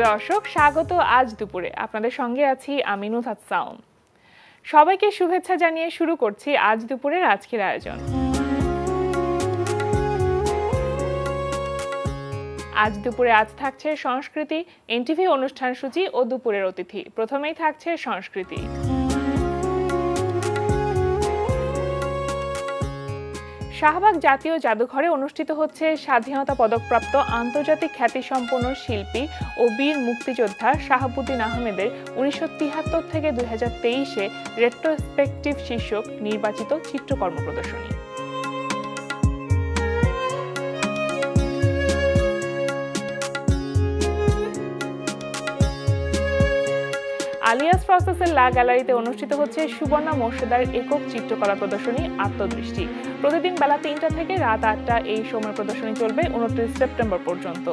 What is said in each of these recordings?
প্রিয় দর্শক স্বাগত আজ দুপুরে আপনাদের সঙ্গে আছি আমিনুল হাসাউন সবাইকে শুভেচ্ছা জানিয়ে শুরু করছি আজ দুপুরের আজকের আয়োজন আজ দুপুরে আজ থাকছে সংস্কৃতি এনটিভি অনুষ্ঠান সূচি ও দুপুরের অতিথি প্রথমেই থাকছে সংস্কৃতি শাহবাগ জাতীয় জাদুঘরে অনুষ্ঠিত হচ্ছে স্বাধীনতা পদকপ্রাপ্ত আন্তর্জাতিক খ্যাতিসম্পন্ন শিল্পী ও বীর মুক্তিযোদ্ধা শাহাবুদ্দিন আহমেদের উনিশশো থেকে দুই হাজার তেইশে রেট্রোস্পেকটিভ শীর্ষক নির্বাচিত চিত্রকর্ম প্রদর্শনী আলিয়াস প্রসেসের লা গ্যালারিতে অনুষ্ঠিত হচ্ছে সুবর্ণা মোর্শেদার একক চিত্রকলা প্রদর্শনী আত্মদৃষ্টি প্রতিদিন বেলা তিনটা থেকে রাত আটটা এই সময় প্রদর্শনী চলবে উনত্রিশ সেপ্টেম্বর পর্যন্ত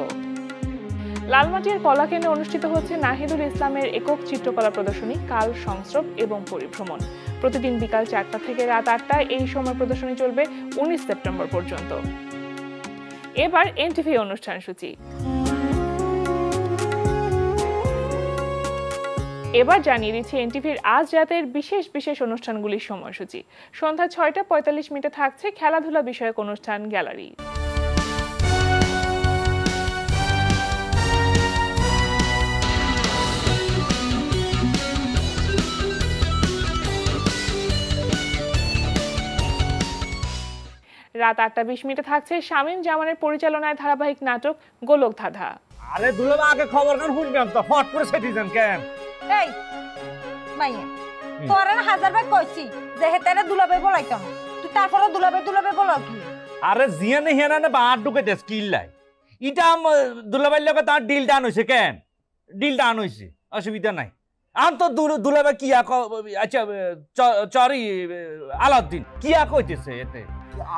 লালমাটিয়ার কলাকেন্দ্রে অনুষ্ঠিত হচ্ছে নাহিদুল ইসলামের একক চিত্রকলা প্রদর্শনী কাল সংস্রব এবং পরিভ্রমণ প্রতিদিন বিকাল চারটা থেকে রাত আটটা এই সময় প্রদর্শনী চলবে উনিশ সেপ্টেম্বর পর্যন্ত এবার এনটিভি অনুষ্ঠান সূচি এবার জানিয়ে দিচ্ছি এনটিভির আজ রাতের বিশেষ বিশেষ অনুষ্ঠানগুলির সময়সূচি সন্ধ্যা ছয়টা পঁয়তাল্লিশ মিনিটে থাকছে খেলাধুলা বিষয়ক অনুষ্ঠান গ্যালারি রাত আটটা বিশ মিনিটে থাকছে শামীম জামানের পরিচালনায় ধারাবাহিক নাটক গোলক ধাঁধা আরে দুলাবা আগে খবর কান শুনবেন তো ফট করে সেটি কেন এই মাইয়া তোর হাজার বার কইছি যে হেতারে দুলাবে বলাইতাম তুই তারপরে দুলাবে দুলাবে বলাও কি আরে জিয়ানে হিয়ানে বা আট ঢুকে দেশ কিল্লাই ইটা দুলাবের লগে তার ডিল ডান হইছে কেন ডিল ডান হইছে অসুবিধা নাই আম তো দুলাবে কি আচ্ছা চরি আলাউদ্দিন কি কিয়া কইতেছে এতে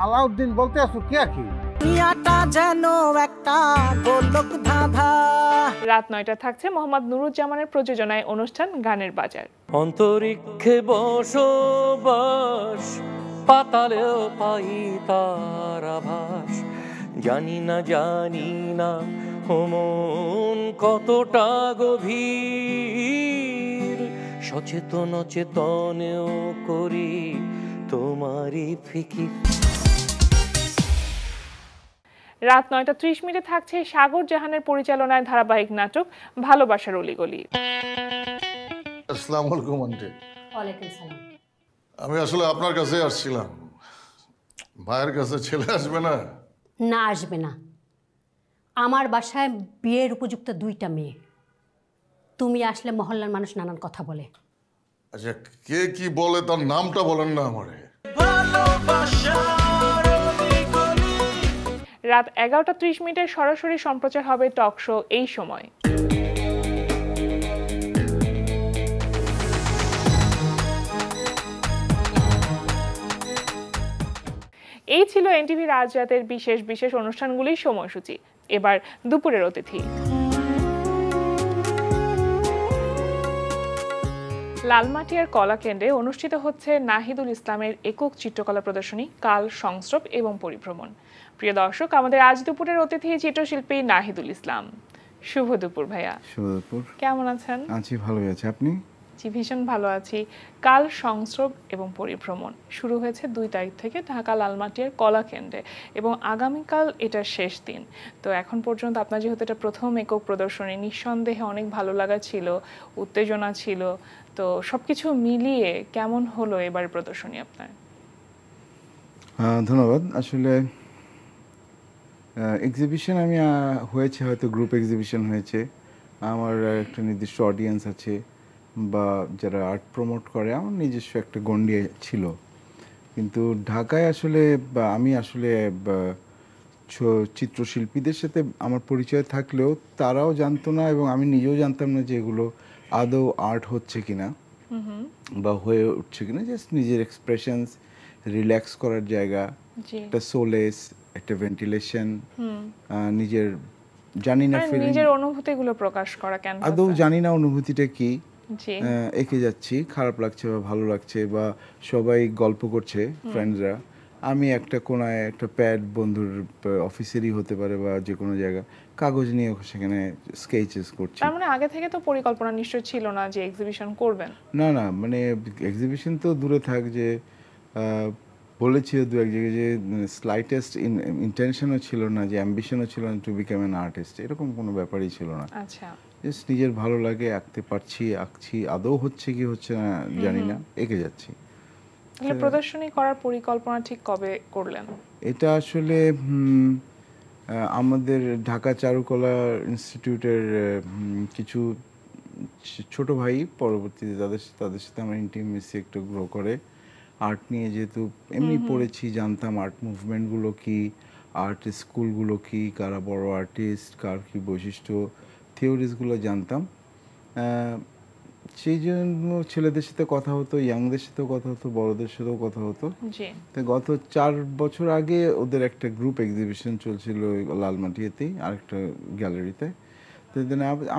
আলাউদ্দিন বলতে আছো কিয়া কি দুনিয়াটা যেন একটা গোলক ধাঁধা রাত নয়টা থাকছে মোহাম্মদ নুরুজ্জামানের প্রযোজনায় অনুষ্ঠান গানের বাজার অন্তরিক্ষে বসবাস পাতালে পাই তার আভাস জানি না জানি না মন কতটা গভীর সচেতন চেতনেও করি তোমারই ফিকির রাত নয়টা ত্রিশ মিনিটে থাকছে সাগর জাহানের পরিচালনায় ধারাবাহিক নাটক ভালোবাসার অলিগলি আমি আসলে আপনার কাছে আসছিলাম ভাইয়ের কাছে ছেলে আসবে না না আসবে না আমার বাসায় বিয়ের উপযুক্ত দুইটা মেয়ে তুমি আসলে মহল্লার মানুষ নানান কথা বলে আচ্ছা কে কি বলে তার নামটা বলেন না আমারে রাত এগারোটা ত্রিশ মিনিটে সরাসরি সম্প্রচার হবে টক শো এই সময় এই ছিল এনটিভির রাজরাতের বিশেষ বিশেষ অনুষ্ঠানগুলির সময়সূচি এবার দুপুরের অতিথি লালমাটিয়ার কলাকেন্দ্রে অনুষ্ঠিত হচ্ছে নাহিদুল ইসলামের একক চিত্রকলা প্রদর্শনী কাল সংস্রব এবং পরিভ্রমণ প্রিয় দর্শক আমাদের আজ দুপুরের অতিথি চিত্রশিল্পী নাহিদুল ইসলাম শুভ দুপুর ভাইয়া শুভ দুপুর কেমন আছেন আছি ভালোই আছি আপনি জি ভীষণ ভালো আছি কাল সংস্রব এবং পরিভ্রমণ শুরু হয়েছে দুই তারিখ থেকে ঢাকা লালমাটিয়ার কলা কেন্দ্রে এবং আগামীকাল এটা শেষ দিন তো এখন পর্যন্ত আপনার যেহেতু এটা প্রথম একক প্রদর্শনী নিঃসন্দেহে অনেক ভালো লাগা ছিল উত্তেজনা ছিল তো সব কিছু মিলিয়ে কেমন হলো এবার প্রদর্শনী আপনার ধন্যবাদ আসলে এক্সিবিশন আমি হয়েছে হয়তো গ্রুপ এক্সিবিশন হয়েছে আমার একটা নির্দিষ্ট অডিয়েন্স আছে বা যারা আর্ট প্রমোট করে আমার নিজস্ব একটা গন্ডি ছিল কিন্তু ঢাকায় আসলে আমি আসলে চিত্রশিল্পীদের সাথে আমার পরিচয় থাকলেও তারাও জানতো না এবং আমি নিজেও জানতাম না যে এগুলো আদৌ আর্ট হচ্ছে কিনা বা হয়ে উঠছে কিনা জাস্ট নিজের এক্সপ্রেশনস রিল্যাক্স করার জায়গা একটা সোলেস একটা ভেন্টিলেশন নিজের জানি না নিজের অনুভূতিগুলো প্রকাশ করা কেন আদৌ জানি না অনুভূতিটা কি এঁকে যাচ্ছি খারাপ লাগছে বা ভালো লাগছে বা সবাই গল্প করছে ফ্রেন্ডরা আমি একটা কোনায় একটা প্যাড বন্ধুর অফিসেরই হতে পারে বা যে কোনো জায়গা কাগজ নিয়ে সেখানে স্কেচেস করছি তার মানে আগে থেকে তো পরিকল্পনা নিশ্চয় ছিল না যে এক্সিবিশন করবেন না না মানে এক্সিবিশন তো দূরে থাক যে বলেছি দু এক জায়গায় যে স্লাইটেস্ট ইন্টেনশনও ছিল না যে অ্যাম্বিশনও ছিল না টু বিকাম অ্যান আর্টিস্ট এরকম কোনো ব্যাপারই ছিল না জাস্ট আচ্ছা। নিজের ভালো লাগে আঁকতে পারছি আঁকছি আদৌ হচ্ছে কি হচ্ছে না জানি না এঁকে যাচ্ছি তাহলে হ্যাঁ। প্রদর্শনী করার পরিকল্পনা ঠিক কবে করলেন এটা আসলে আমাদের ঢাকা চারুকলা ইনস্টিটিউটের কিছু ছোট ভাই পরবর্তীতে তাদের তাদের সাথে আমার ইন্টিমেসি একটু গ্রো করে আর্ট নিয়ে যেহেতু এমনি পড়েছি জানতাম আর্ট মুভমেন্টগুলো কি আর্ট স্কুলগুলো কি কারা বড় আর্টিস্ট কার কী বৈশিষ্ট্য থিওরিজগুলো জানতাম সেই জন্য ছেলেদের সাথে কথা হতো ইয়াংদের সাথেও কথা হতো বড়দের সাথেও কথা হতো তো গত চার বছর আগে ওদের একটা গ্রুপ এক্সিবিশন চলছিল লালমাটিয়াতেই আরেকটা গ্যালারিতে তো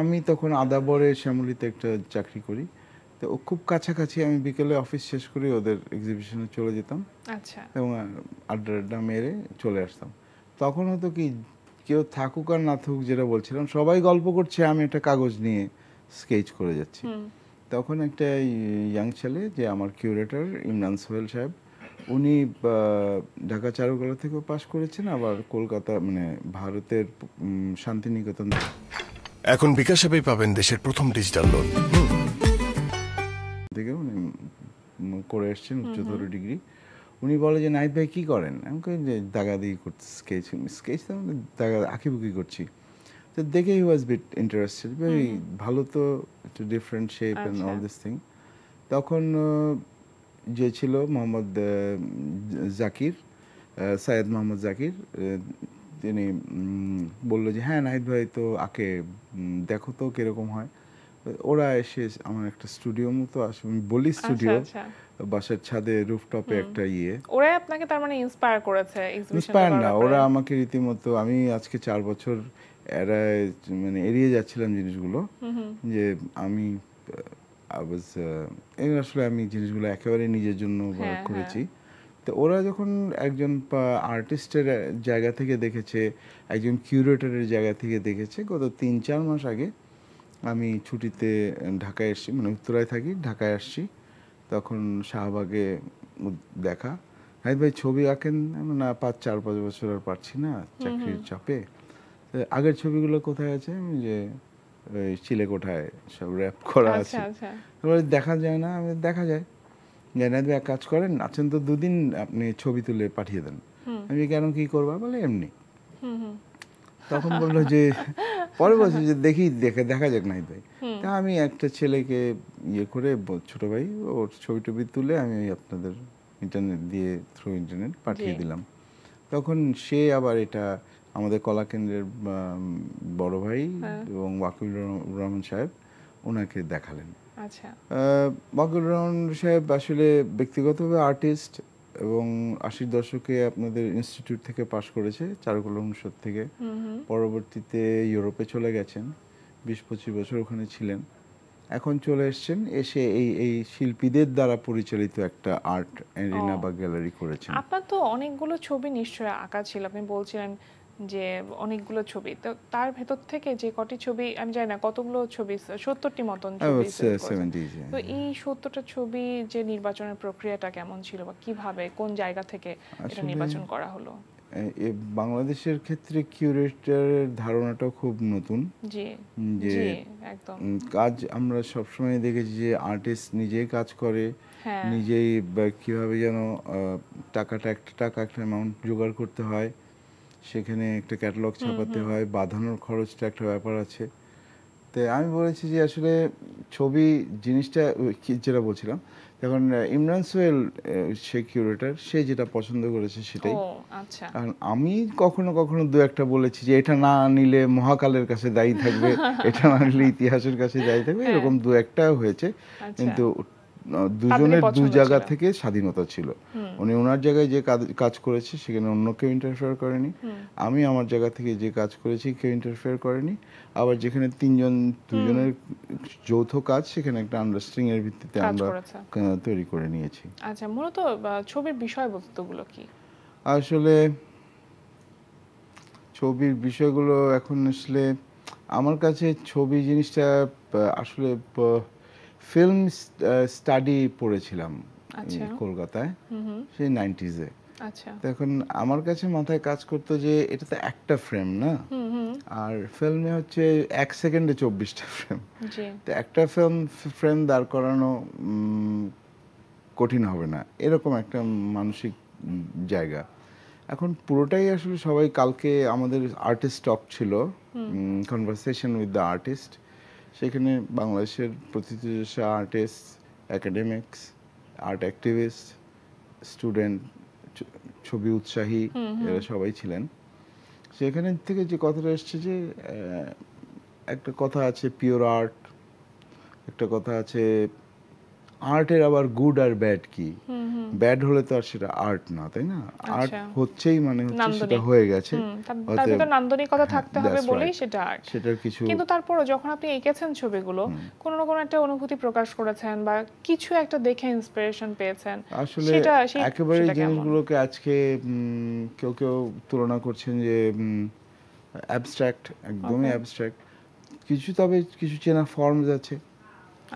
আমি তখন আদাবরে শ্যামলিতে একটা চাকরি করি তো ও খুব কাছাকাছি আমি বিকেলে অফিস শেষ করে ওদের এক্সিবিশনে চলে যেতাম আচ্ছা এবং আড্ডা আড্ডা মেরে চলে আসতাম তখন হতো কি কেউ থাকুক আর না থাকুক যেটা বলছিলাম সবাই গল্প করছে আমি একটা কাগজ নিয়ে স্কেচ করে যাচ্ছি তখন একটা ইয়াং ছেলে যে আমার কিউরেটার ইমরান সোহেল সাহেব উনি ঢাকা চারুকলা থেকেও পাশ করেছেন আবার কলকাতা মানে ভারতের শান্তিনিকেতন এখন বিকাশ পাবেন দেশের প্রথম ডিজিটাল লোন থেকে উনি করে এসছেন উচ্চতর ডিগ্রি উনি বলে যে নাইট ভাই কী করেন আমি কই যে দাগাদি করছি স্কেচ স্কেচ তো মানে দাগা আঁকিবুকি করছি তো দেখে হি ওয়াজ বিট ইন্টারেস্টেড ভাই ভালো তো একটু different shape and all this thing তখন যে ছিল মোহাম্মদ জাকির সাইয়েদ মোহাম্মদ জাকির তিনি বললো যে হ্যাঁ নাহিদ ভাই তো আঁকে দেখো তো কীরকম হয় ওরা এসে আমার একটা স্টুডিও মতো আসে আমি বলি আচ্ছা, স্টুডিও আচ্ছা। বাসার ছাদে রুফটপে একটা ইয়ে ওরা আপনাকে তার মানে ইন্সপায়ার করেছে ইন্সপায়ার না ওরা আমাকে রীতিমতো আমি আজকে চার বছর এরা মানে এড়িয়ে যাচ্ছিলাম জিনিসগুলো যে আমি এই আসলে আমি জিনিসগুলো একেবারে নিজের জন্য হ্যাঁ, করেছি হ্যাঁ। তো ওরা যখন একজন আর্টিস্টের জায়গা থেকে দেখেছে একজন কিউরেটরের জায়গা থেকে দেখেছে গত তিন চার মাস আগে আমি ছুটিতে ঢাকায় এসেছি মানে উত্তরায় থাকি ঢাকায় আসছি তখন শাহবাগে দেখা হাই ভাই ছবি আঁকেন না পাঁচ চার পাঁচ বছর আর পারছি না চাকরির চাপে আগের ছবিগুলো কোথায় আছে আমি যে চিলে কোঠায় সব র্যাপ করা আচ্ছা, আছে আচ্ছা। দেখা যায় না দেখা যায় জানাই ভাই এক কাজ করেন আছেন তো দুদিন আপনি ছবি তুলে পাঠিয়ে দেন আমি কেন কি করবা বলে এমনি তখন বললো যে পরে বলছি যে দেখি দেখে দেখা যাক নাই ভাই তা আমি একটা ছেলেকে ইয়ে করে ছোট ভাই ওর ছবি টবি তুলে আমি আপনাদের ইন্টারনেট দিয়ে থ্রু ইন্টারনেট পাঠিয়ে দিলাম তখন সে আবার এটা আমাদের কলাকেন্দ্রের বড় ভাই হ্যাঁ। এবং ওয়াকিল রহমান সাহেব ওনাকে দেখালেন আচ্ছা ওয়াকিল রহমান সাহেব আসলে ব্যক্তিগতভাবে আর্টিস্ট এবং আশির দশকে আপনাদের ইনস্টিটিউট থেকে পাশ করেছে চারুকলা অনুষদ থেকে পরবর্তীতে ইউরোপে চলে গেছেন বিশ পঁচিশ বছর ওখানে ছিলেন এখন চলে এসছেন এসে এই এই শিল্পীদের দ্বারা পরিচালিত একটা আর্ট রিনা বা গ্যালারি করেছেন আপনার তো অনেকগুলো ছবি নিশ্চয়ই আঁকা ছিল আপনি বলছিলেন যে অনেকগুলো ছবি তো তার ভেতর থেকে যে কটি ছবি আমি জানি না কতগুলো ছবি সত্তরটি মতন ছবি তো এই সত্তরটা ছবি যে নির্বাচনের প্রক্রিয়াটা কেমন ছিল বা কিভাবে কোন জায়গা থেকে এটা নির্বাচন করা হলো বাংলাদেশের ক্ষেত্রে কিউরেটরের ধারণাটা খুব নতুন যে কাজ আমরা সবসময় দেখেছি যে আর্টিস্ট নিজেই কাজ করে হ্যাঁ। নিজেই কিভাবে যেন টাকাটা একটা টাকা একটা অ্যামাউন্ট জোগাড় করতে হয় সেখানে একটা ক্যাটালগ ছাপাতে হয় বাঁধানোর খরচটা একটা ব্যাপার আছে তো আমি বলেছি যে আসলে ছবি জিনিসটা যেটা বলছিলাম এখন ইমরান সোহেল সে কিউরেটার সে যেটা পছন্দ করেছে সেটাই কারণ আচ্ছা। আমি কখনো কখনো দু একটা বলেছি যে এটা না নিলে মহাকালের কাছে দায়ী থাকবে এটা না নিলে ইতিহাসের কাছে দায়ী থাকবে হ্যাঁ। এরকম দু একটা হয়েছে আচ্ছা। কিন্তু দুজনের দু জায়গা থেকে স্বাধীনতা ছিল উনি ওনার জায়গায় যে কাজ করেছে সেখানে অন্য কেউ ইন্টারফেয়ার করেনি আমি আমার জায়গা থেকে যে কাজ করেছি কেউ ইন্টারফেয়ার করেনি আবার যেখানে তিনজন দুজনের যৌথ কাজ সেখানে একটা আন্ডারস্ট্যান্ডিং এর ভিত্তিতে আমরা তৈরি করে নিয়েছি আচ্ছা মূলত ছবির বিষয়বস্তুগুলো কি আসলে ছবির বিষয়গুলো এখন আসলে আমার কাছে ছবি জিনিসটা আসলে ফিল্ম স্টাডি পড়েছিলাম আচ্ছা। কলকাতায় সেই নাইনটিজে আচ্ছা। এখন আমার কাছে মাথায় কাজ করতো যে এটা তো একটা ফ্রেম না আর ফিল্মে হচ্ছে এক সেকেন্ডে চব্বিশটা ফ্রেম তো একটা ফিল্ম ফ্রেম দাঁড় করানো কঠিন হবে না এরকম একটা মানসিক জায়গা এখন পুরোটাই আসলে সবাই কালকে আমাদের আর্টিস্ট টক ছিল কনভারসেশন উইথ দ্য আর্টিস্ট সেখানে বাংলাদেশের প্রতিযোগিতা artist academics art activist student ছবি উৎসাহী এরা সবাই ছিলেন সেখানে থেকে যে কথাটা এসছে যে একটা কথা আছে পিওর আর্ট একটা কথা আছে আর্টের আবার গুড আর ব্যাড কি ব্যাড হলে তো আর সেটা আর্ট না তাই না আচ্ছা। আর্ট হচ্ছেই মানে হচ্ছে সেটা হয়ে গেছে তার ভিতর নান্দনিকতা থাকতে হ্যাঁ, হবে বলেই সেটা আর্ট সেটার কিছু কিন্তু তারপরও যখন আপনি এঁকেছেন ছবিগুলো কোন না কোনো একটা অনুভূতি প্রকাশ করেছেন বা কিছু একটা দেখে ইন্সপিরেশন পেয়েছেন আসলে একেবারে জিনিসগুলোকে আজকে কেউ কেউ তুলনা করছেন যে অ্যাবস্ট্রাক্ট একদমই অ্যাবস্ট্রাক্ট কিছু তবে কিছু চেনা ফর্মস আছে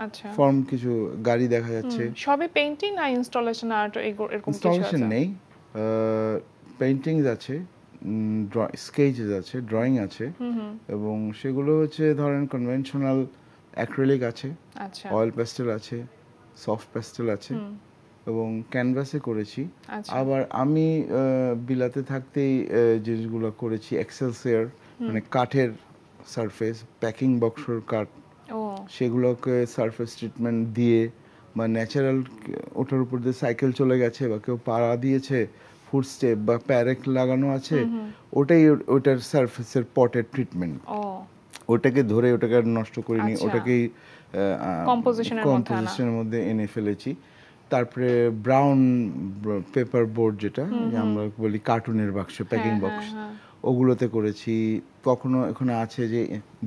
আচ্ছা ফর্ম কিছু গাড়ি দেখা যাচ্ছে সবই পেইন্টিং না ইনস্টলেশন আর্ট এরকম কিছু আছে ইনস্টলেশন নেই পেইন্টিং আছে স্কেচেস আছে ড্রয়িং আছে এবং সেগুলো হচ্ছে ধরেন কনভেনশনাল অ্যাক্রিলিক আছে অয়েল আচ্ছা। প্যাস্টেল আছে সফট প্যাস্টেল আছে এবং ক্যানভাসে করেছি আচ্ছা। আবার আমি বিলাতে থাকতেই জিনিসগুলো করেছি এক্সেল সেয়ার মানে কাঠের সারফেস প্যাকিং বক্সর কাঠ সেগুলোকে সারফেস ট্রিটমেন্ট দিয়ে বা ন্যাচারাল ওটার উপর দিয়ে সাইকেল চলে গেছে বা কেউ পাড়া দিয়েছে ফুড স্টেপ বা প্যারেক লাগানো আছে ওটাই ওটার সারফেসের পটের ট্রিটমেন্ট ওটাকে ধরে ওটাকে আর নষ্ট করিনি আচ্ছা। ওটাকেই কম্পোজিশনের মধ্যে এনে ফেলেছি তারপরে ব্রাউন পেপার বোর্ড যেটা আমরা বলি কার্টুনের বাক্স প্যাকিং বক্স ওগুলোতে করেছি কখনো এখানে আছে যে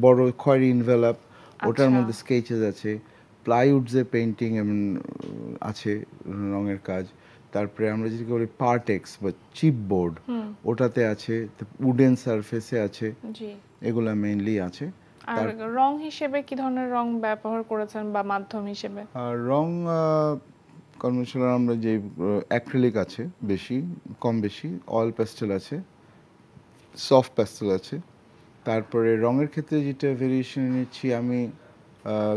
বড় খয়েরি ইনভেলপ ওটার আচ্ছা। মধ্যে স্কেচেস আছে প্লাইউড প্লাইউডসে পেন্টিং আছে রঙের কাজ তারপরে আমরা যেটাকে বলি পার্টেক্স বা চিপ বোর্ড ওটাতে আছে উডেন সারফেসে আছে এগুলা মেইনলি আছে আর রং হিসেবে কি ধরনের রং ব্যবহার করেছেন বা মাধ্যম হিসেবে রং কনভেনশনাল আমরা যে অ্যাক্রিলিক আছে বেশি কম বেশি অয়েল প্যাস্টেল আছে সফট প্যাস্টেল আছে তারপরে রঙের ক্ষেত্রে যেটা ভেরিয়েশন এনেছি আমি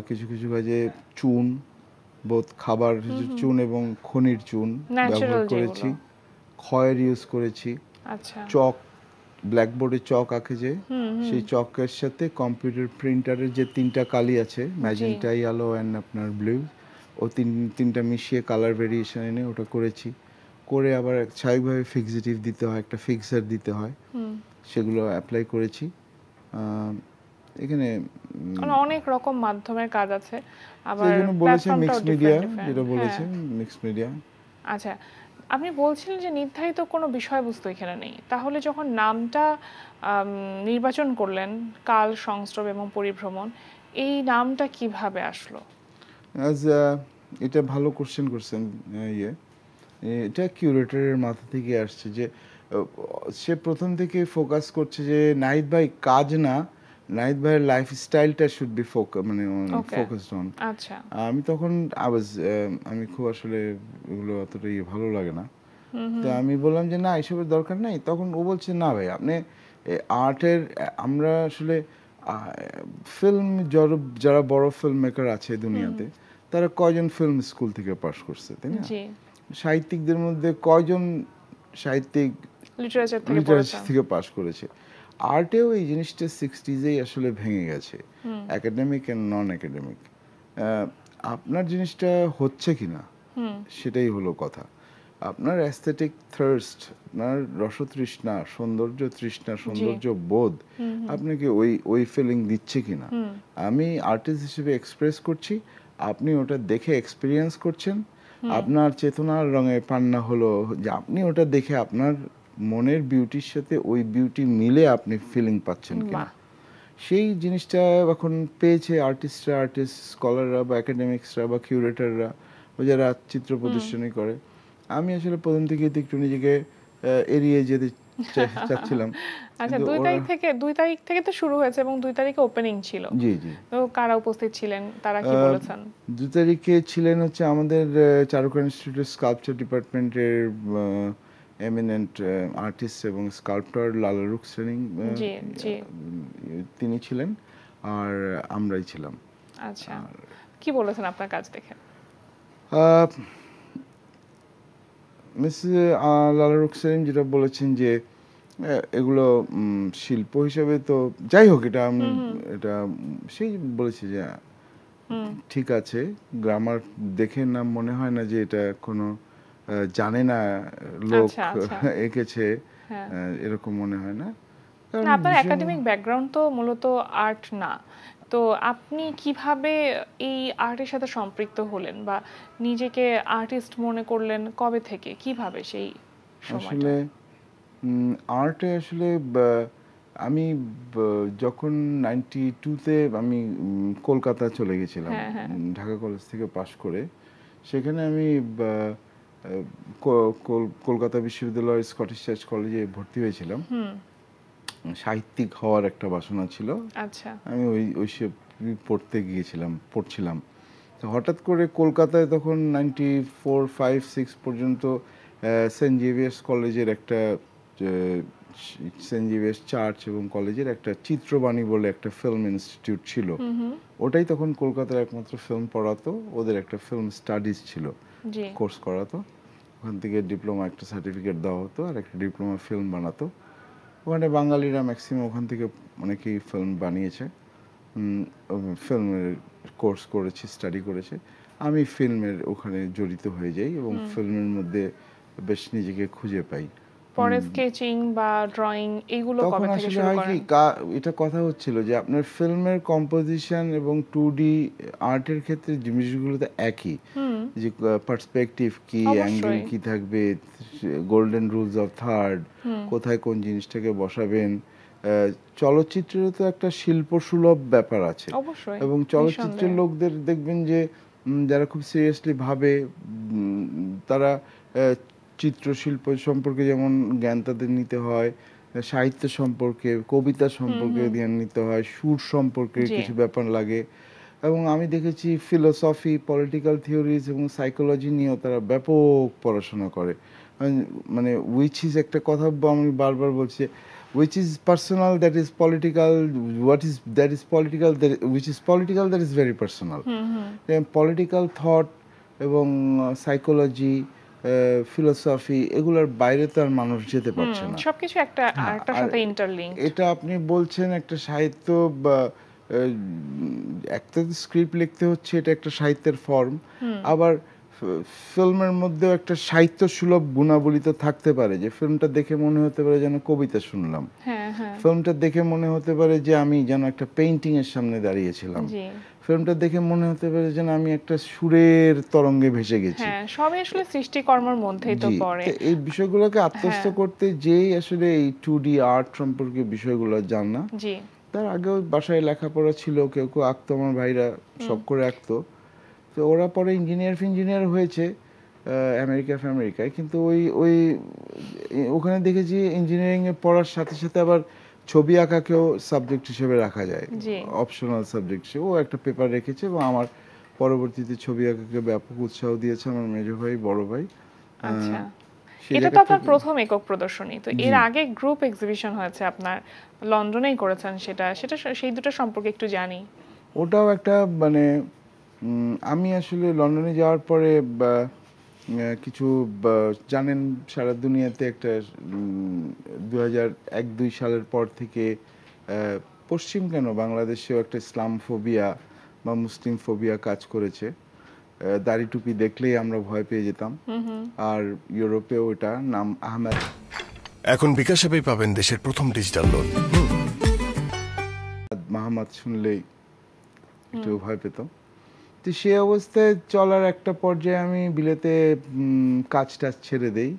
কিছু কিছু কাজে চুন বোধ খাবার চুন এবং খনির চুন ব্যবহার করেছি খয়ের ইউজ করেছি আচ্ছা। চক ব্ল্যাকবোর্ডে চক আঁকে যে সেই চকের সাথে কম্পিউটার প্রিন্টারের যে তিনটা কালি আছে ম্যাজেন্টা ইয়ালো অ্যান্ড আপনার ব্লু ও তিন তিনটা মিশিয়ে কালার ভেরিয়েশন এনে ওটা করেছি করে আবার স্বাভাবিকভাবে ফিক্সিটিভ দিতে হয় একটা ফিক্সার দিতে হয় সেগুলো অ্যাপ্লাই করেছি এখানে অনেক রকম মাধ্যমের কাজ আছে আবার বলেছেন মিক্স মিডিয়া যেটা বলেছেন মিক্স মিডিয়া আচ্ছা আপনি বলছিলেন যে নির্ধারিত কোনো বিষয়বস্তু এখানে নেই তাহলে যখন নামটা নির্বাচন করলেন কাল সংস্রব এবং পরিভ্রমণ এই নামটা কিভাবে আসলো এটা ভালো কোশ্চেন করছেন ইয়ে এটা কিউরেটরের মাথা থেকে আসছে যে সে প্রথম থেকে ফোকাস করছে যে নাহিদ ভাই কাজ না নাহিদ ভাইয়ের লাইফ স্টাইলটা শুড বি ফোক মানে ফোকাসড অন আচ্ছা আমি তখন আওয়াজ আমি খুব আসলে এগুলো অতটা ইয়ে ভালো লাগে না তো আমি বললাম যে না এসবের দরকার নাই তখন ও বলছে না ভাই আপনি আর্টের আমরা আসলে ফিল্ম যারা বড় ফিল্ম মেকার আছে দুনিয়াতে তারা কয়জন ফিল্ম স্কুল থেকে পাশ করছে তাই না সাহিত্যিকদের মধ্যে কয়জন সাহিত্যিক লিটারেচার থেকে পাশ করেছে আর্টেও এই জিনিসটা সিক্সটিজেই আসলে ভেঙে গেছে একাডেমিক অ্যান্ড নন একাডেমিক আপনার জিনিসটা হচ্ছে কি না সেটাই হলো কথা আপনার অ্যাস্থেটিক থার্স্ট আপনার রসতৃষ্ণা সৌন্দর্য তৃষ্ণা সৌন্দর্য বোধ আপনাকে ওই ওই ফিলিং দিচ্ছে কিনা আমি আর্টিস্ট হিসেবে এক্সপ্রেস করছি আপনি ওটা দেখে এক্সপিরিয়েন্স করছেন আপনার চেতনার রঙে পান্না হলো যে আপনি ওটা দেখে আপনার মনের বিউটির সাথে ওই বিউটি মিলে আপনি ফিলিং পাচ্ছেন কিনা সেই জিনিসটা এখন পেয়েছে আর্টিস্টরা আর্টিস্ট স্কলাররা বা একাডেমিক্সরা বা কিউরেটাররা ও যারা চিত্র প্রদর্শনী করে আমি আসলে প্রথম থেকে একটু নিজেকে এড়িয়ে যেতে চাচ্ছিলাম আচ্ছা দুই তারিখ থেকে দুই তারিখ থেকে তো শুরু হয়েছে এবং দুই তারিখে ওপেনিং ছিল জি জি তো কারা উপস্থিত ছিলেন তারা কি বলেছেন দুই তারিখে ছিলেন হচ্ছে আমাদের চারুকলা institute sculpture department eminent artist uh, এবং স্কাল্পটার লালারুক সেনিং তিনি ছিলেন আর আমরাই ছিলাম আচ্ছা কি বলেছেন আপনার কাজ দেখে মিস লালারুক সেলিম যেটা বলেছেন যে এগুলো শিল্প হিসেবে তো যাই হোক এটা আমি এটা সেই বলেছি যে ঠিক আছে গ্রামার দেখে না মনে হয় না যে এটা কোনো জানে না লোক আচ্ছা, আচ্ছা। এঁকেছে হ্যাঁ। এরকম মনে হয় না আপনার একাডেমিক ব্যাকগ্রাউন্ড তো মূলত আর্ট না তো আপনি কিভাবে এই আর্টের সাথে সম্পৃক্ত হলেন বা নিজেকে আর্টিস্ট মনে করলেন কবে থেকে কিভাবে সেই আসলে আর্টে আসলে আমি যখন নাইনটি টুতে আমি কলকাতা চলে গেছিলাম হ্যাঁ, হ্যাঁ। ঢাকা কলেজ থেকে পাশ করে সেখানে আমি কলকাতা বিশ্ববিদ্যালয়ের স্কটিশ চার্চ কলেজে ভর্তি হয়েছিলাম সাহিত্যিক হওয়ার একটা বাসনা ছিল আচ্ছা আমি ওই ওই সে পড়তে গিয়েছিলাম পড়ছিলাম তো হঠাৎ করে কলকাতায় তখন নাইনটি ফোর ফাইভ সিক্স পর্যন্ত সেন্ট জেভিয়ার্স কলেজের একটা সেন্ট জেভিয়ার্স চার্চ এবং কলেজের একটা চিত্রবাণী বলে একটা ফিল্ম ইনস্টিটিউট ছিল ওটাই তখন কলকাতার একমাত্র ফিল্ম পড়াতো ওদের একটা ফিল্ম স্টাডিজ ছিল কোর্স করাতো ওখান থেকে ডিপ্লোমা একটা সার্টিফিকেট দেওয়া হতো আর একটা ডিপ্লোমা ফিল্ম বানাতো ওখানে বাঙালিরা ম্যাক্সিমাম ওখান থেকে অনেকেই ফিল্ম বানিয়েছে ফিল্মের কোর্স করেছে স্টাডি করেছে আমি ফিল্মের ওখানে জড়িত হয়ে যাই এবং ফিল্মের মধ্যে বেশ নিজেকে খুঁজে পাই পরে স্কেচিং বা ড্রয়িং এগুলো কবে থেকে শুরু করেন এটা কথা হচ্ছিল যে আপনার ফিল্মের কম্পোজিশন এবং 2D আর্টের ক্ষেত্রে জিনিসগুলো তো একই যে পার্সপেক্টিভ কি অ্যাঙ্গেল কি থাকবে গোল্ডেন রুলস অফ থার্ড কোথায় কোন জিনিসটাকে বসাবেন চলচ্চিত্রের তো একটা শিল্প সুলভ ব্যাপার আছে এবং চলচ্চিত্রের লোকদের দেখবেন যে যারা খুব সিরিয়াসলি ভাবে তারা চিত্রশিল্প সম্পর্কে যেমন জ্ঞান তাদের নিতে হয় সাহিত্য সম্পর্কে কবিতা সম্পর্কে জ্ঞান নিতে হয় সুর সম্পর্কে কিছু ব্যাপার লাগে এবং আমি দেখেছি ফিলোসফি পলিটিক্যাল থিওরিজ এবং সাইকোলজি নিয়েও তারা ব্যাপক পড়াশোনা করে মানে উইচ ইজ একটা কথা আমি বারবার বলছি which is personal that is political what is that is political that, which is political that is very personal political thought এবং সাইকোলজি ফিলোসফি এগুলোর বাইরে তো আর মানুষ যেতে পারছে না সবকিছু একটা হ্যাঁ, আরেকটার সাথে ইন্টারলিংক এটা আপনি বলছেন একটা সাহিত্য একটা স্ক্রিপ্ট লিখতে হচ্ছে এটা একটা সাহিত্যের ফর্ম আবার ফিল্মের মধ্যেও একটা সাহিত্য সুলভ গুণাবলী তো থাকতে পারে যে ফিল্মটা দেখে মনে হতে পারে যেন কবিতা শুনলাম হ্যাঁ হ্যাঁ। ফিল্মটা দেখে মনে হতে পারে যে আমি যেন একটা পেইন্টিং এর সামনে দাঁড়িয়েছিলাম ফিল্মটা দেখে মনে হতে পারে যেন আমি একটা সুরের তরঙ্গে ভেসে গেছি হ্যাঁ সবই আসলে সৃষ্টিকর্মের মধ্যেই তো পড়ে এই বিষয়গুলোকে আত্মস্থ হ্যাঁ। করতে যেই আসলে এই 2D আর্ট সম্পর্কে বিষয়গুলো জানা জি তার আগে বাসায় লেখাপড়া ছিল কেউ কেউ আঁকতো আমার ভাইরা সব করে আঁকতো তো ওরা পরে ইঞ্জিনিয়ার ফিঞ্জিনিয়ার হয়েছে আমেরিকা ফ্যামেরিকায় কিন্তু ওই ওই ওখানে দেখেছি ইঞ্জিনিয়ারিংয়ে পড়ার সাথে সাথে আবার ছবি আঁকাকেও সাবজেক্ট হিসেবে রাখা যায় অপশনাল সাবজেক্ট হিসেবে ও একটা পেপার রেখেছে এবং আমার পরবর্তীতে ছবি আঁকাকে ব্যাপক উৎসাহ দিয়েছে আমার মেজো ভাই বড় ভাই আচ্ছা এটা তো আপনার প্রথম একক প্রদর্শনী তো এর আগে গ্রুপ এক্সিবিশন হয়েছে আপনার লন্ডনেই করেছেন সেটা সেটা সেই দুটো সম্পর্কে একটু জানি ওটাও একটা মানে আমি আসলে লন্ডনে যাওয়ার পরে কিছু জানেন সারা দুনিয়াতে একটা দু হাজার এক দুই সালের পর থেকে পশ্চিম কেন বাংলাদেশেও একটা ইসলাম ফোবিয়া বা মুসলিম ফোবিয়া কাজ করেছে দাড়ি টুপি দেখলেই আমরা ভয় পেয়ে যেতাম আর ইউরোপেও এটা নাম আহমেদ এখন বিকাশ অ্যাপেই পাবেন দেশের প্রথম ডিজিটাল লোন মাহমাদ শুনলেই একটু ভয় পেতাম তো সে অবস্থায় চলার একটা পর্যায়ে আমি বিলেতে কাজ টাজ ছেড়ে দেই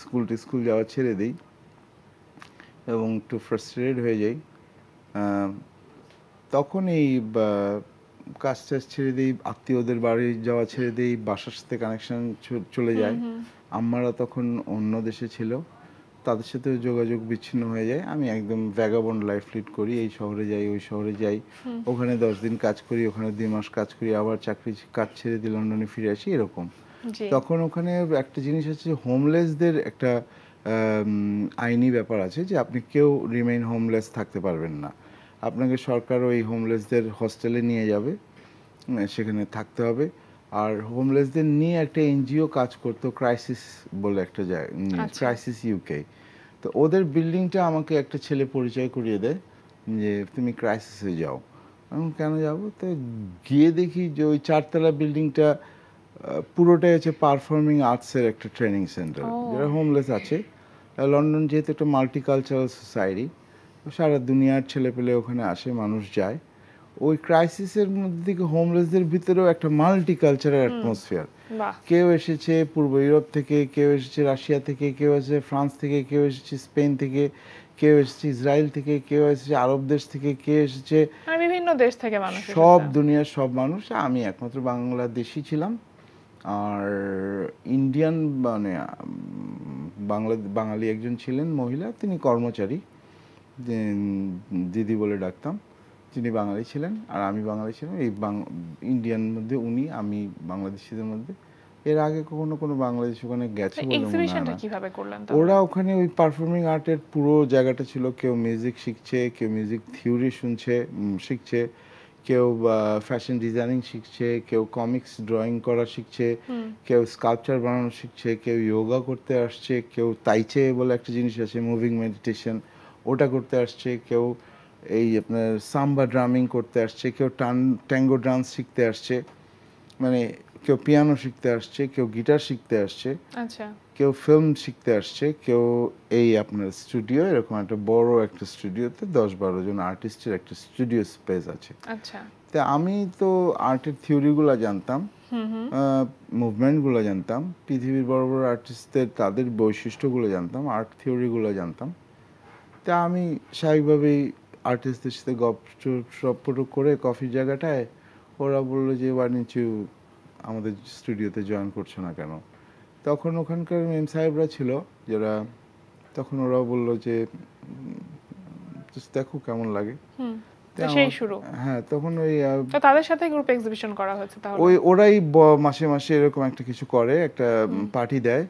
স্কুল স্কুল যাওয়া ছেড়ে দিই এবং একটু ফ্রাস্ট্রেটেড হয়ে যাই তখন এই কাজ টাজ ছেড়ে দিই আত্মীয়দের বাড়ি যাওয়া ছেড়ে দিই বাসার সাথে কানেকশন চলে যায় আম্মারা তখন অন্য দেশে ছিল তাদের সাথে যোগাযোগ বিচ্ছিন্ন হয়ে যায় আমি একদম ভ্যাগাবন লাইফ লিড করি এই শহরে যাই ওই শহরে যাই ওখানে দশ দিন কাজ করি ওখানে দুই মাস কাজ করি আবার চাকরি কাজ ছেড়ে দিয়ে লন্ডনে ফিরে আসি এরকম তখন ওখানে একটা জিনিস আছে যে হোমলেসদের একটা আইনি ব্যাপার আছে যে আপনি কেউ রিমেইন হোমলেস থাকতে পারবেন না আপনাকে সরকার ওই হোমলেসদের হস্টেলে নিয়ে যাবে সেখানে থাকতে হবে আর হোমলেসদের নিয়ে একটা এনজিও কাজ করতো ক্রাইসিস বলে একটা জায়গা ক্রাইসিস ইউকে তো ওদের বিল্ডিংটা আমাকে একটা ছেলে পরিচয় করিয়ে দেয় যে তুমি ক্রাইসিসে যাও আমি কেন যাব তো গিয়ে দেখি যে ওই চারতলা বিল্ডিংটা পুরোটাই হচ্ছে পারফর্মিং আর্টসের একটা ট্রেনিং সেন্টার যারা হোমলেস আছে লন্ডন যেহেতু একটা মাল্টিকালচারাল সোসাইটি সারা দুনিয়ার ছেলেপেলে ওখানে আসে মানুষ যায় ওই ক্রাইসিসের মধ্যে থেকে হোমলেসদের ভিতরেও একটা মাল্টি কালচারাল অ্যাটমসফিয়ার কেউ এসেছে পূর্ব ইউরোপ থেকে কেউ এসেছে রাশিয়া থেকে কেউ এসেছে ফ্রান্স থেকে কেউ এসেছে স্পেন থেকে কেউ এসেছে ইসরায়েল থেকে কেউ এসেছে আরব দেশ থেকে কে এসেছে মানে বিভিন্ন দেশ থেকে মানুষ সব দুনিয়ার সব মানুষ আমি একমাত্র বাংলাদেশি ছিলাম আর ইন্ডিয়ান মানে বাংলা বাঙালি একজন ছিলেন মহিলা তিনি কর্মচারী দিদি বলে ডাকতাম তিনি বাঙালি ছিলেন আর আমি বাঙালি ছিলাম এই ইন্ডিয়ান মধ্যে উনি আমি বাংলাদেশিদের মধ্যে এর আগে কখনো কোনো বাংলাদেশ ওখানে গেছে বলে মনে কিভাবে করলেন ওরা ওখানে ওই পারফর্মিং আর্টের পুরো জায়গাটা ছিল কেউ মিউজিক শিখছে কেউ মিউজিক থিওরি শুনছে শিখছে কেউ ফ্যাশন ডিজাইনিং শিখছে কেউ কমিক্স ড্রয়িং করা শিখছে কেউ স্কাল্পচার বানানো শিখছে কেউ যোগা করতে আসছে কেউ তাইচে বলে একটা জিনিস আছে মুভিং মেডিটেশন ওটা করতে আসছে কেউ এই আপনার সাম্বা ড্রামিং করতে আসছে কেউ টান ট্যাঙ্গো ড্রান্স শিখতে আসছে মানে কেউ পিয়ানো শিখতে আসছে কেউ গিটার শিখতে আসছে আচ্ছা। কেউ ফিল্ম শিখতে আসছে কেউ এই আপনার স্টুডিও এরকম একটা বড় একটা স্টুডিওতে দশ বারো জন আর্টিস্টের একটা স্টুডিও স্পেস আছে আচ্ছা। তা আমি তো আর্টের থিওরিগুলো জানতাম মুভমেন্টগুলো জানতাম পৃথিবীর বড় বড় আর্টিস্টদের তাদের বৈশিষ্ট্যগুলো জানতাম আর্ট থিওরিগুলো জানতাম তা আমি স্বাভাবিকভাবেই আর্টিস্টদের সাথে গপ গপটপ করে কফির জায়গাটায় ওরা বললো যে বাণিজ্য আমাদের স্টুডিওতে জয়েন করছো না কেন তখন ওখানকার মেম সাহেবরা ছিল যারা তখন ওরা বললো যে দেখো কেমন লাগে হ্যাঁ তখন ওই তাদের সাথে গ্রুপ এক্সিবিশন করা হয়েছে ওই ওরাই মাসে মাসে এরকম একটা কিছু করে একটা পার্টি দেয়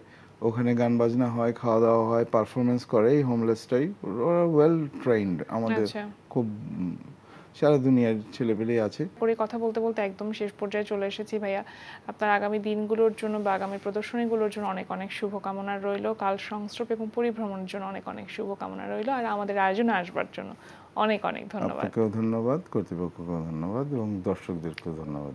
ওখানে গান বাজনা হয় খাওয়া দাওয়া হয় পারফরমেন্স করে এই হোমলেসটাই ওরা ওয়েল ট্রেন্ড আমাদের আচ্ছা। খুব সারা দুনিয়ার ছেলেপেলেই আছে পরে কথা বলতে বলতে একদম শেষ পর্যায়ে চলে এসেছি ভাইয়া আপনার আগামী দিনগুলোর জন্য বা আগামী প্রদর্শনীগুলোর জন্য অনেক অনেক শুভকামনা রইল কাল সংস্রপ এবং পরিভ্রমণের জন্য অনেক অনেক শুভকামনা রইল আর আমাদের আয়োজন আসবার জন্য অনেক অনেক ধন্যবাদ আপনাকেও ধন্যবাদ কর্তৃপক্ষকেও ধন্যবাদ এবং দর্শকদেরকেও ধন্যবাদ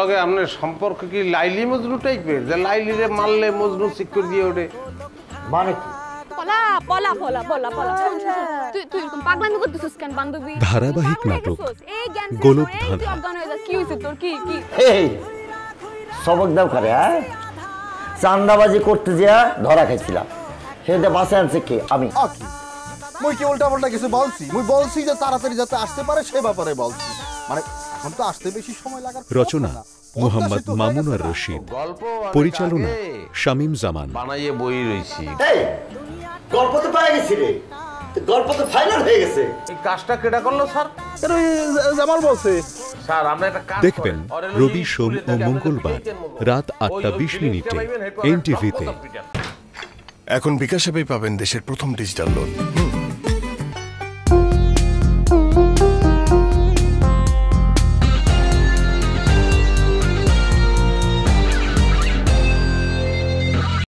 লগে আপনার সম্পর্ক কি লাইলি মজনু টাইপের যে লাইলি রে মারলে মজনু সিক্কর দিয়ে ওঠে মানে কি ধারাবাহিক নাটক গোলক সবক দাও করে হ্যাঁ চান্দাবাজি করতে যা ধরা খাইছিলাম সেটা বাসে আনছে কে আমি মুই কি উল্টা পাল্টা কিছু বলছি মুই বলছি যে তাড়াতাড়ি যাতে আসতে পারে সে ব্যাপারে বলছি মানে রচনা মোহাম্মদ মামুনার রশিদ পরিচালনা শামীম জামান বানাইয়ে বই রয়েছি গল্প তো পাই গেছি রে গল্প তো ফাইনাল হয়ে গেছে এই কাজটা কেডা করলো স্যার জামাল বলছে স্যার আমরা একটা কাজ দেখবেন রবি সোম ও মঙ্গলবার রাত আটটা বিশ মিনিটে এনটিভিতে এখন বিকাশ পাবেন দেশের প্রথম ডিজিটাল লোন